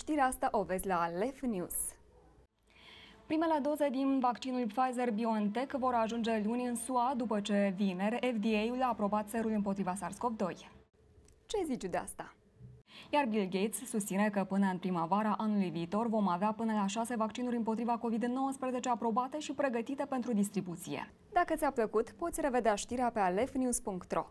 Știrea asta o vezi la Alef News. Primele doze din vaccinul Pfizer-BioNTech vor ajunge luni în SUA după ce vineri FDA-ul a aprobat serul împotriva SARS-CoV-2. Ce zici de asta? Iar Bill Gates susține că până în primăvara anului viitor vom avea până la șase vaccinuri împotriva COVID-19 aprobate și pregătite pentru distribuție. Dacă ți-a plăcut, poți revedea știrea pe alefnews.ro.